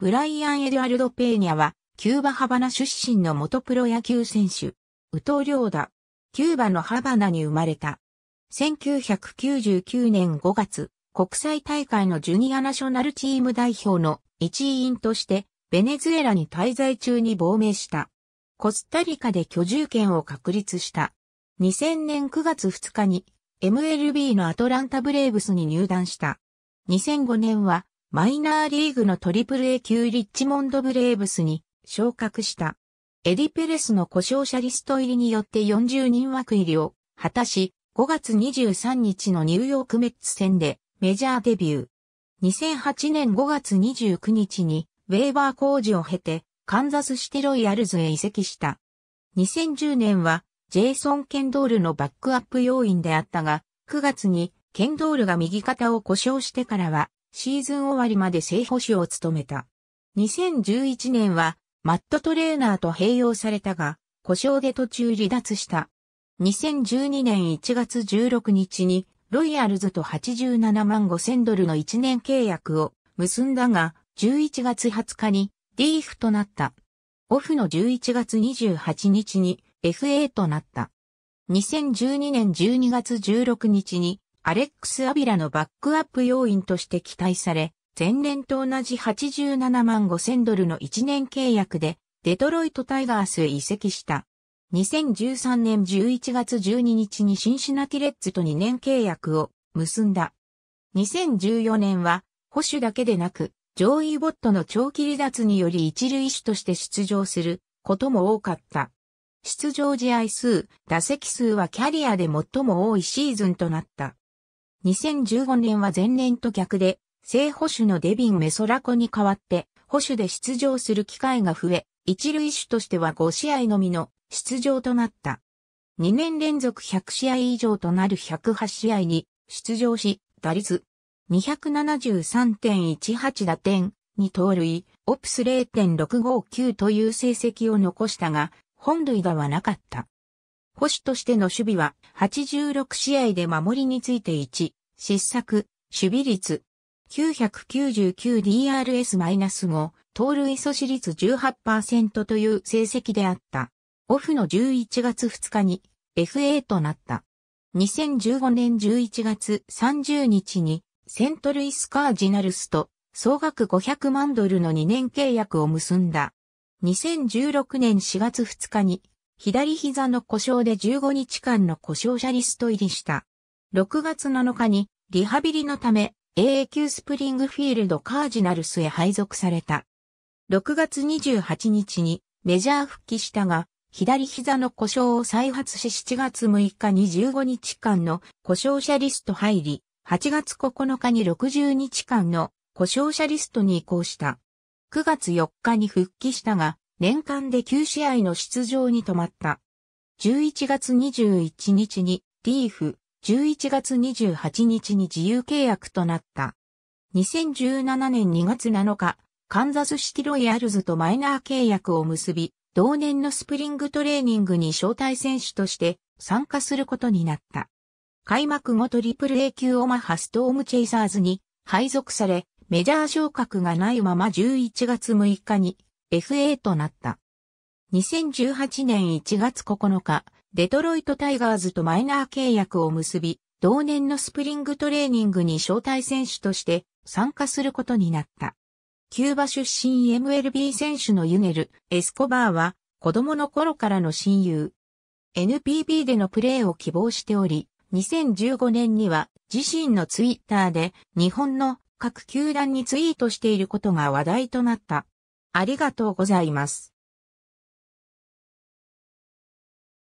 ブライアン・エドアルド・ペーニャは、キューバ・ハバナ出身の元プロ野球選手、ウトリョーダ。キューバのハバナに生まれた。1999年5月、国際大会のジュニアナショナルチーム代表の一員として、ベネズエラに滞在中に亡命した。コスタリカで居住権を確立した。2000年9月2日に MLB のアトランタブレーブスに入団した。2005年はマイナーリーグのトリプル A 級リッチモンドブレーブスに昇格した。エディペレスの故障者リスト入りによって40人枠入りを果たし、5月23日のニューヨークメッツ戦でメジャーデビュー。2008年5月29日にウェーバー工事を経てカンザスシテロイヤルズへ移籍した。2010年はジェイソン・ケンドールのバックアップ要員であったが、9月にケンドールが右肩を故障してからはシーズン終わりまで正捕手を務めた。2011年は、マットトレーナーと併用されたが、故障で途中離脱した。2012年1月16日に、ロイヤルズと87万5千ドルの1年契約を結んだが、11月20日にリーフとなった。オフの11月28日に FA となった。2012年12月16日にアレックス・アビラのバックアップ要員として期待され、前年と同じ87万5千ドルの1年契約で、デトロイト・タイガースへ移籍した。2013年11月12日にシンシナティレッズと2年契約を結んだ。2014年は、保守だけでなく、上位ボットの長期離脱により一塁手として出場することも多かった。出場試合数、打席数はキャリアで最も多いシーズンとなった。2015年は前年と逆で、正捕手のデビン・メソラコに代わって、捕手で出場する機会が増え、一塁手としては5試合のみの出場となった。2年連続100試合以上となる108試合に出場し、打率273.18打点、に盗塁、オプス0.659という成績を残したが、本塁打はなかった。保守としての守備は86試合で守りについて1、失策、守備率 999DRS-5、盗塁阻止率18%という成績であった。オフの11月2日に FA となった。2015年11月30日にセントルイスカージナルスと総額500万ドルの2年契約を結んだ。2016年4月2日に左膝の故障で15日間の故障者リスト入りした。6月7日にリハビリのため AA 級スプリングフィールドカージナルスへ配属された。6月28日にメジャー復帰したが、左膝の故障を再発し7月6日に15日間の故障者リスト入り、8月9日に60日間の故障者リストに移行した。9月4日に復帰したが、年間で9試合の出場に止まった。11月21日にリーフ、11月28日に自由契約となった。2017年2月7日、カンザスシティロイヤルズとマイナー契約を結び、同年のスプリングトレーニングに招待選手として参加することになった。開幕後トリプル A 級オマハストームチェイサーズに配属され、メジャー昇格がないまま11月6日に FA となった。2018年1月9日、デトロイトタイガーズとマイナー契約を結び、同年のスプリングトレーニングに招待選手として参加することになった。キューバ出身 MLB 選手のユネル・エスコバーは子供の頃からの親友。NPB でのプレーを希望しており、2015年には自身のツイッターで日本の各球団にツイートしていることが話題となった。ありがとうございます。